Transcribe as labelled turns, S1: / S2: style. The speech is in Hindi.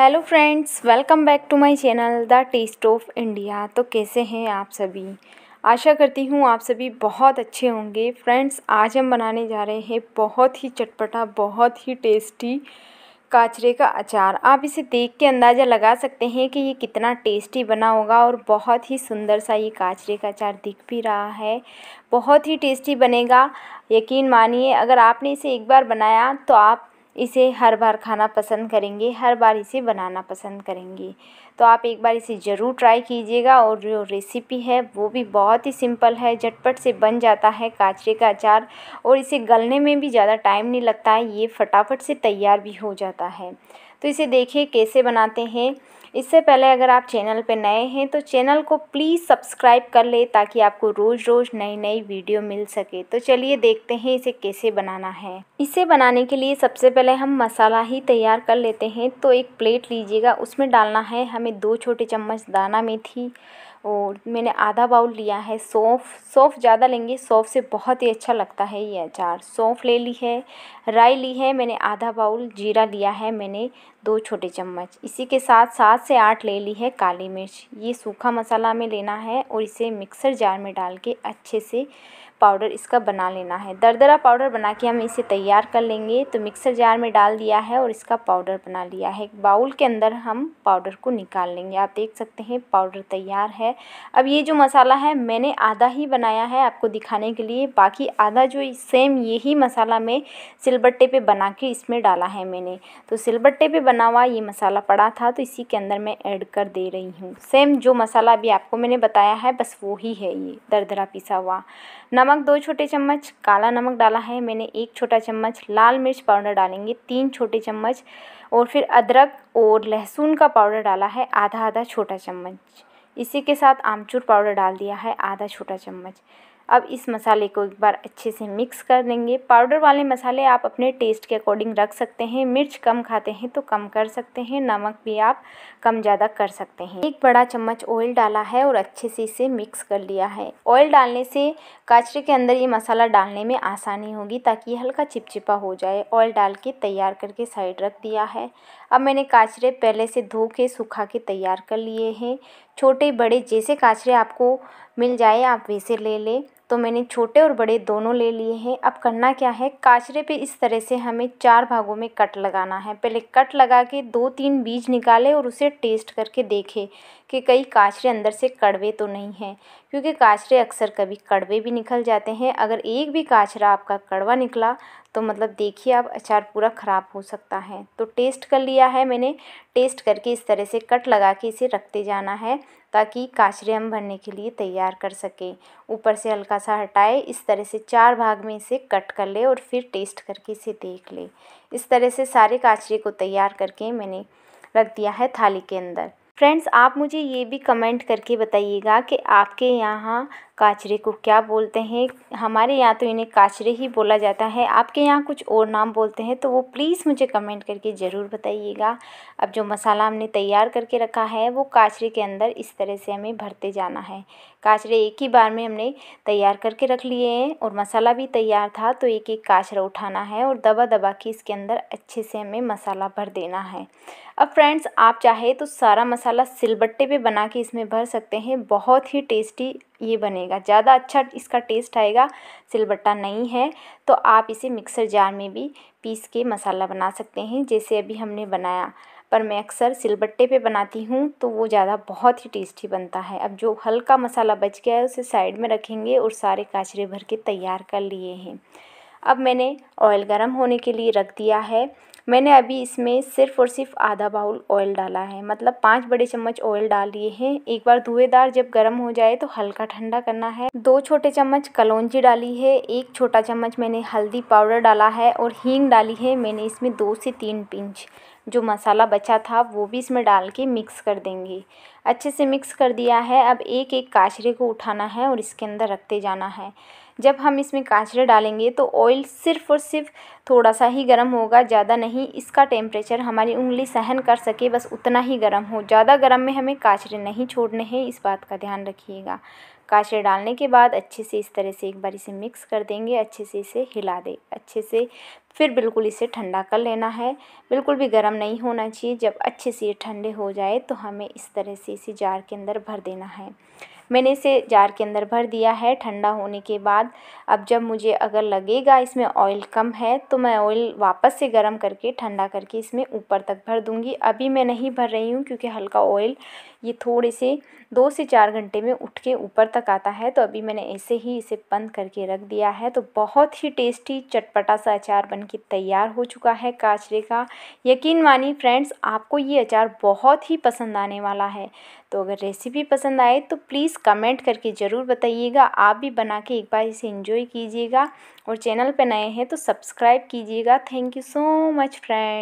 S1: hello friends welcome back to my channel the taste of India तो कैसे हैं आप सभी आशा करती हूँ आप सभी बहुत अच्छे होंगे फ्रेंड्स आज हम बनाने जा रहे हैं बहुत ही चटपटा बहुत ही टेस्टी काचरे का अचार आप इसे देख के अंदाज़ा लगा सकते हैं कि ये कितना टेस्टी बना होगा और बहुत ही सुंदर सा ये काचरे का अचार दिख भी रहा है बहुत ही टेस्टी बनेगा यकीन मानिए अगर आपने इसे एक बार बनाया तो आप इसे हर बार खाना पसंद करेंगे हर बार इसे बनाना पसंद करेंगे तो आप एक बार इसे ज़रूर ट्राई कीजिएगा और जो रेसिपी है वो भी बहुत ही सिंपल है झटपट से बन जाता है काचरे का अचार और इसे गलने में भी ज़्यादा टाइम नहीं लगता है ये फटाफट से तैयार भी हो जाता है तो इसे देखिए कैसे बनाते हैं इससे पहले अगर आप चैनल पर नए हैं तो चैनल को प्लीज़ सब्सक्राइब कर ले ताकि आपको रोज़ रोज़ नई नई वीडियो मिल सके तो चलिए देखते हैं इसे कैसे बनाना है इसे बनाने के लिए सबसे पहले हम मसाला ही तैयार कर लेते हैं तो एक प्लेट लीजिएगा उसमें डालना है हमें में दो छोटे चम्मच दाना मेथी और मैंने आधा बाउल लिया है सौंफ सौंफ ज़्यादा लेंगे सौंफ से बहुत ही अच्छा लगता है ये अचार सौंफ ले ली है राई ली है मैंने आधा बाउल जीरा लिया है मैंने दो छोटे चम्मच इसी के साथ सात से आठ ले ली है काली मिर्च ये सूखा मसाला में लेना है और इसे मिक्सर जार में डाल के अच्छे से पाउडर इसका बना लेना है दरदरा पाउडर बना के हम इसे तैयार कर लेंगे तो मिक्सर जार में डाल दिया है और इसका पाउडर बना लिया है एक बाउल के अंदर हम पाउडर को निकाल लेंगे आप देख सकते हैं पाउडर तैयार है अब ये जो मसाला है मैंने आधा ही बनाया है आपको दिखाने के लिए बाकी आधा जो सेम यही मसाला मैं सिलबट्टे पर बना के इसमें डाला है मैंने तो सिलबट्टे पर बना हुआ ये मसाला पड़ा था तो इसी के अंदर मैं ऐड कर दे रही हूँ सेम जो मसाला अभी आपको मैंने बताया है बस वो ही है ये दरदरा पिसा हुआ नमक नमक दो छोटे चम्मच काला नमक डाला है मैंने एक छोटा चम्मच लाल मिर्च पाउडर डालेंगे तीन छोटे चम्मच और फिर अदरक और लहसुन का पाउडर डाला है आधा आधा छोटा चम्मच इसी के साथ आमचूर पाउडर डाल दिया है आधा छोटा चम्मच अब इस मसाले को एक बार अच्छे से मिक्स कर देंगे पाउडर वाले मसाले आप अपने टेस्ट के अकॉर्डिंग रख सकते हैं मिर्च कम खाते हैं तो कम कर सकते हैं नमक भी आप कम ज़्यादा कर सकते हैं एक बड़ा चम्मच ऑयल डाला है और अच्छे से इसे मिक्स कर लिया है ऑयल डालने से काचरे के अंदर ये मसाला डालने में आसानी होगी ताकि हल्का चिपचिपा हो जाए ऑयल डाल के तैयार करके साइड रख दिया है अब मैंने काचरे पहले से धो के सुखा के तैयार कर लिए हैं छोटे बड़े जैसे काचरे आपको मिल जाए आप वैसे ले लें तो मैंने छोटे और बड़े दोनों ले लिए हैं अब करना क्या है काचरे पे इस तरह से हमें चार भागों में कट लगाना है पहले कट लगा के दो तीन बीज निकाले और उसे टेस्ट करके देखें कि कई काचरे अंदर से कड़वे तो नहीं हैं क्योंकि काचरे अक्सर कभी कड़वे भी निकल जाते हैं अगर एक भी काचरा आपका कड़वा निकला तो मतलब देखिए आप अचार पूरा ख़राब हो सकता है तो टेस्ट कर लिया है मैंने टेस्ट करके इस तरह से कट लगा के इसे रखते जाना है ताकि काचरे हम भरने के लिए तैयार कर सकें ऊपर से हल्का सा हटाए इस तरह से चार भाग में इसे कट कर ले और फिर टेस्ट करके इसे देख ले इस तरह से सारे काचरे को तैयार करके मैंने रख दिया है थाली के अंदर फ्रेंड्स आप मुझे ये भी कमेंट करके बताइएगा कि आपके यहाँ काचरे को क्या बोलते हैं हमारे यहाँ तो इन्हें काचरे ही बोला जाता है आपके यहाँ कुछ और नाम बोलते हैं तो वो प्लीज़ मुझे कमेंट करके ज़रूर बताइएगा अब जो मसाला हमने तैयार करके रखा है वो काचरे के अंदर इस तरह से हमें भरते जाना है काचरे एक ही बार में हमने तैयार करके रख लिए हैं और मसाला भी तैयार था तो एक एक काचरा उठाना है और दबा दबा के इसके अंदर अच्छे से हमें मसाला भर देना है अब फ्रेंड्स आप चाहे तो सारा मसाला सिलबट्टे पे बना के इसमें भर सकते हैं बहुत ही टेस्टी ये बनेगा ज़्यादा अच्छा इसका टेस्ट आएगा सिलबट्टा नहीं है तो आप इसे मिक्सर जार में भी पीस के मसाला बना सकते हैं जैसे अभी हमने बनाया पर मैं अक्सर सिलबट्टे पे बनाती हूँ तो वो ज़्यादा बहुत ही टेस्टी बनता है अब जो हल्का मसाला बच गया है उसे साइड में रखेंगे और सारे काचरे भर के तैयार कर लिए हैं अब मैंने ऑयल गर्म होने के लिए रख दिया है मैंने अभी इसमें सिर्फ़ और सिर्फ़ आधा बाउल ऑयल डाला है मतलब पाँच बड़े चम्मच ऑयल डाल दिए हैं एक बार धुएँदार जब गर्म हो जाए तो हल्का ठंडा करना है दो छोटे चम्मच कलौंजी डाली है एक छोटा चम्मच मैंने हल्दी पाउडर डाला है और हींग डाली है मैंने इसमें दो से तीन पिंच जो मसाला बचा था वो भी इसमें डाल के मिक्स कर देंगे अच्छे से मिक्स कर दिया है अब एक एक काचरे को उठाना है और इसके अंदर रखते जाना है जब हम इसमें कांचले डालेंगे तो ऑयल सिर्फ़ और सिर्फ थोड़ा सा ही गर्म होगा ज़्यादा नहीं इसका टेम्परेचर हमारी उंगली सहन कर सके बस उतना ही गर्म हो ज़्यादा गर्म में हमें कांचले नहीं छोड़ने हैं इस बात का ध्यान रखिएगा काशे डालने के बाद अच्छे से इस तरह से एक बार इसे मिक्स कर देंगे अच्छे से इसे हिला दे अच्छे से फिर बिल्कुल इसे ठंडा कर लेना है बिल्कुल भी गर्म नहीं होना चाहिए जब अच्छे से ये ठंडे हो जाए तो हमें इस तरह से इसे जार के अंदर भर देना है मैंने इसे जार के अंदर भर दिया है ठंडा होने के बाद अब जब मुझे अगर लगेगा इसमें ऑयल कम है तो मैं ऑयल वापस से गर्म करके ठंडा करके इसमें ऊपर तक भर दूँगी अभी मैं नहीं भर रही हूँ क्योंकि हल्का ऑयल ये थोड़े से दो से चार घंटे में उठ के ऊपर तक आता है तो अभी मैंने ऐसे ही इसे बंद करके रख दिया है तो बहुत ही टेस्टी चटपटा सा अचार बन के तैयार हो चुका है काचरे का यकीन मानिए फ्रेंड्स आपको ये अचार बहुत ही पसंद आने वाला है तो अगर रेसिपी पसंद आए तो प्लीज़ कमेंट करके ज़रूर बताइएगा आप भी बना के एक बार इसे इंजॉय कीजिएगा और चैनल पर नए हैं तो सब्सक्राइब कीजिएगा thank you so much friend